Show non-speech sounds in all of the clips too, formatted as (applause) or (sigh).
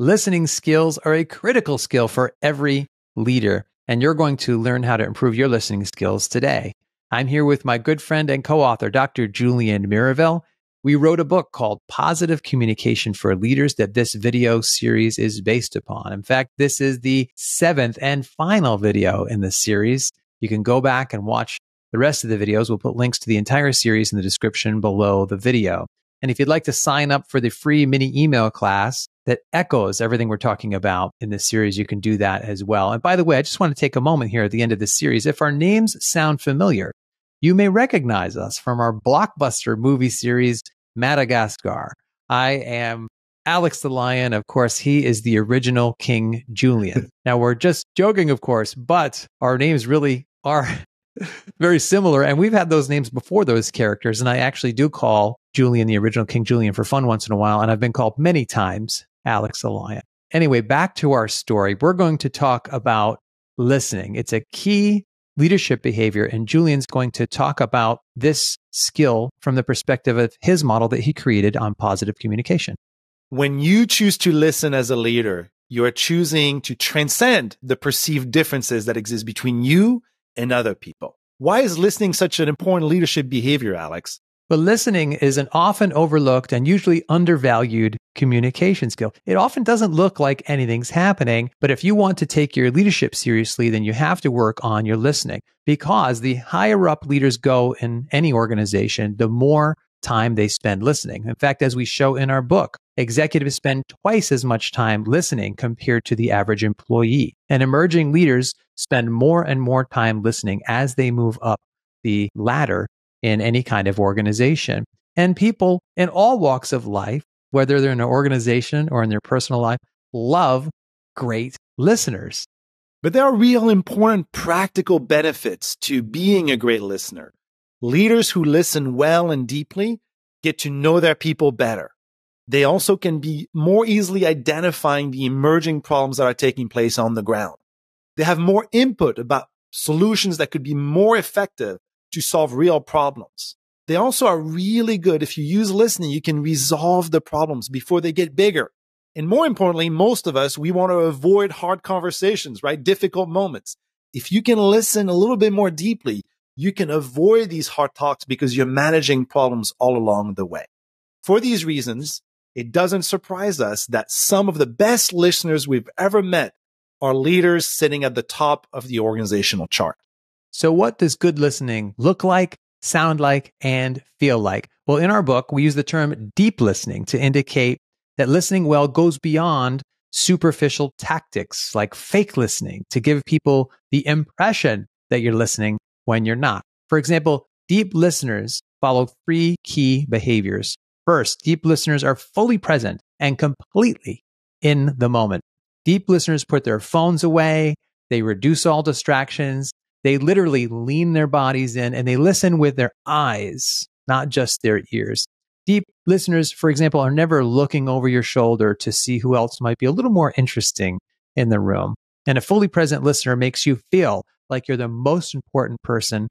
Listening skills are a critical skill for every leader, and you're going to learn how to improve your listening skills today. I'm here with my good friend and co author, Dr. Julian Mirabel. We wrote a book called Positive Communication for Leaders that this video series is based upon. In fact, this is the seventh and final video in the series. You can go back and watch the rest of the videos. We'll put links to the entire series in the description below the video. And if you'd like to sign up for the free mini email class, that echoes everything we're talking about in this series, you can do that as well. And by the way, I just want to take a moment here at the end of this series. If our names sound familiar, you may recognize us from our blockbuster movie series, Madagascar. I am Alex the Lion. Of course, he is the original King Julian. (laughs) now, we're just joking, of course, but our names really are (laughs) very similar. And we've had those names before those characters. And I actually do call Julian the original King Julian for fun once in a while. And I've been called many times Alex Alliant. Anyway, back to our story. We're going to talk about listening. It's a key leadership behavior. And Julian's going to talk about this skill from the perspective of his model that he created on positive communication. When you choose to listen as a leader, you are choosing to transcend the perceived differences that exist between you and other people. Why is listening such an important leadership behavior, Alex? But listening is an often overlooked and usually undervalued communication skill. It often doesn't look like anything's happening, but if you want to take your leadership seriously, then you have to work on your listening because the higher up leaders go in any organization, the more time they spend listening. In fact, as we show in our book, executives spend twice as much time listening compared to the average employee. And emerging leaders spend more and more time listening as they move up the ladder in any kind of organization. And people in all walks of life, whether they're in an organization or in their personal life, love great listeners. But there are real important practical benefits to being a great listener. Leaders who listen well and deeply get to know their people better. They also can be more easily identifying the emerging problems that are taking place on the ground. They have more input about solutions that could be more effective to solve real problems. They also are really good. If you use listening, you can resolve the problems before they get bigger. And more importantly, most of us, we want to avoid hard conversations, right? Difficult moments. If you can listen a little bit more deeply, you can avoid these hard talks because you're managing problems all along the way. For these reasons, it doesn't surprise us that some of the best listeners we've ever met are leaders sitting at the top of the organizational chart. So, what does good listening look like, sound like, and feel like? Well, in our book, we use the term deep listening to indicate that listening well goes beyond superficial tactics like fake listening to give people the impression that you're listening when you're not. For example, deep listeners follow three key behaviors. First, deep listeners are fully present and completely in the moment. Deep listeners put their phones away, they reduce all distractions, they literally lean their bodies in and they listen with their eyes, not just their ears. Deep listeners, for example, are never looking over your shoulder to see who else might be a little more interesting in the room. And a fully present listener makes you feel like you're the most important person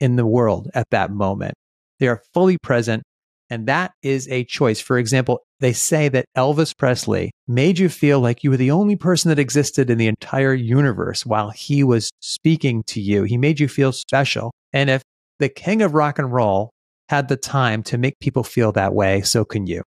in the world at that moment. They are fully present and that is a choice. For example, they say that Elvis Presley made you feel like you were the only person that existed in the entire universe while he was speaking to you. He made you feel special. And if the king of rock and roll had the time to make people feel that way, so can you.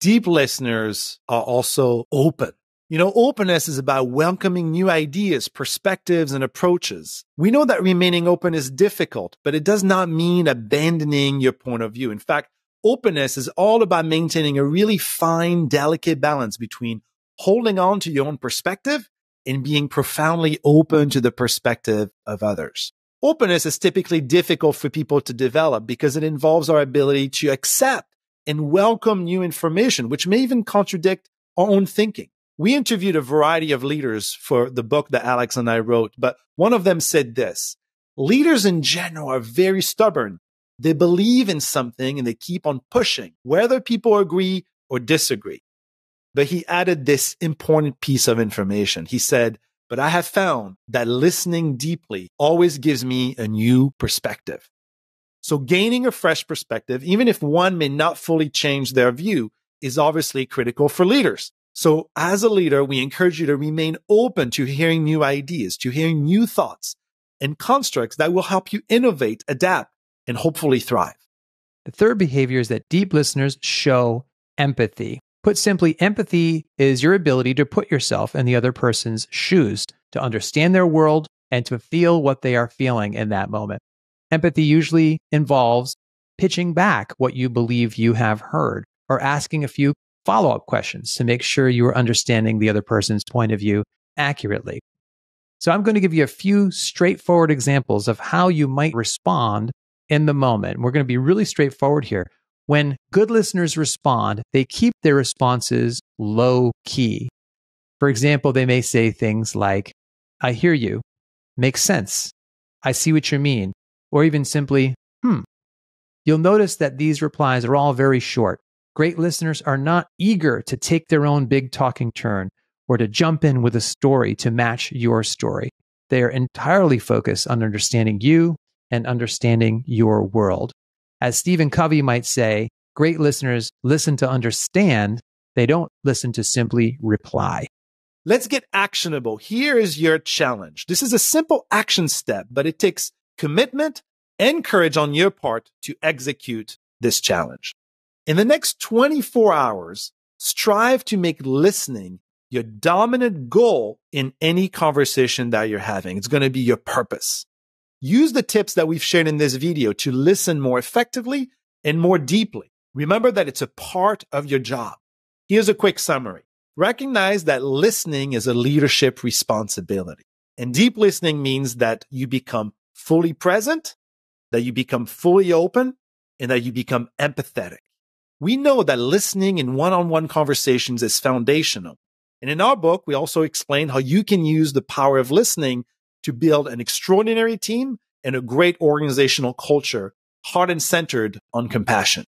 Deep listeners are also open. You know, openness is about welcoming new ideas, perspectives, and approaches. We know that remaining open is difficult, but it does not mean abandoning your point of view. In fact, openness is all about maintaining a really fine, delicate balance between holding on to your own perspective and being profoundly open to the perspective of others. Openness is typically difficult for people to develop because it involves our ability to accept and welcome new information, which may even contradict our own thinking. We interviewed a variety of leaders for the book that Alex and I wrote, but one of them said this leaders in general are very stubborn they believe in something and they keep on pushing, whether people agree or disagree. But he added this important piece of information. He said, But I have found that listening deeply always gives me a new perspective. So gaining a fresh perspective, even if one may not fully change their view, is obviously critical for leaders. So as a leader, we encourage you to remain open to hearing new ideas, to hearing new thoughts and constructs that will help you innovate, adapt, and hopefully thrive. The third behavior is that deep listeners show empathy. Put simply, empathy is your ability to put yourself in the other person's shoes, to understand their world, and to feel what they are feeling in that moment. Empathy usually involves pitching back what you believe you have heard or asking a few follow up questions to make sure you are understanding the other person's point of view accurately. So, I'm going to give you a few straightforward examples of how you might respond in the moment. We're going to be really straightforward here. When good listeners respond, they keep their responses low key. For example, they may say things like, I hear you, makes sense, I see what you mean, or even simply, hmm. You'll notice that these replies are all very short. Great listeners are not eager to take their own big talking turn or to jump in with a story to match your story. They are entirely focused on understanding you and understanding your world. As Stephen Covey might say, great listeners listen to understand, they don't listen to simply reply. Let's get actionable. Here is your challenge. This is a simple action step, but it takes commitment and courage on your part to execute this challenge. In the next 24 hours, strive to make listening your dominant goal in any conversation that you're having. It's going to be your purpose. Use the tips that we've shared in this video to listen more effectively and more deeply. Remember that it's a part of your job. Here's a quick summary. Recognize that listening is a leadership responsibility. And deep listening means that you become fully present, that you become fully open, and that you become empathetic. We know that listening in one-on-one conversations is foundational. And in our book, we also explain how you can use the power of listening to build an extraordinary team and a great organizational culture, heart and centered on compassion.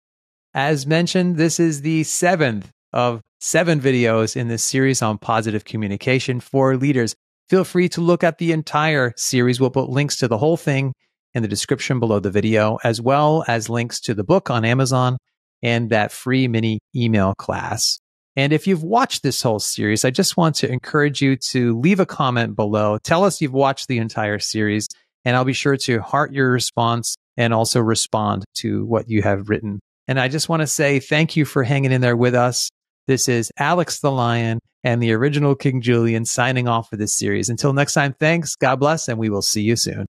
As mentioned, this is the seventh of seven videos in this series on positive communication for leaders. Feel free to look at the entire series. We'll put links to the whole thing in the description below the video, as well as links to the book on Amazon and that free mini email class. And if you've watched this whole series, I just want to encourage you to leave a comment below. Tell us you've watched the entire series, and I'll be sure to heart your response and also respond to what you have written. And I just want to say thank you for hanging in there with us. This is Alex the Lion and the original King Julian signing off for this series. Until next time, thanks, God bless, and we will see you soon.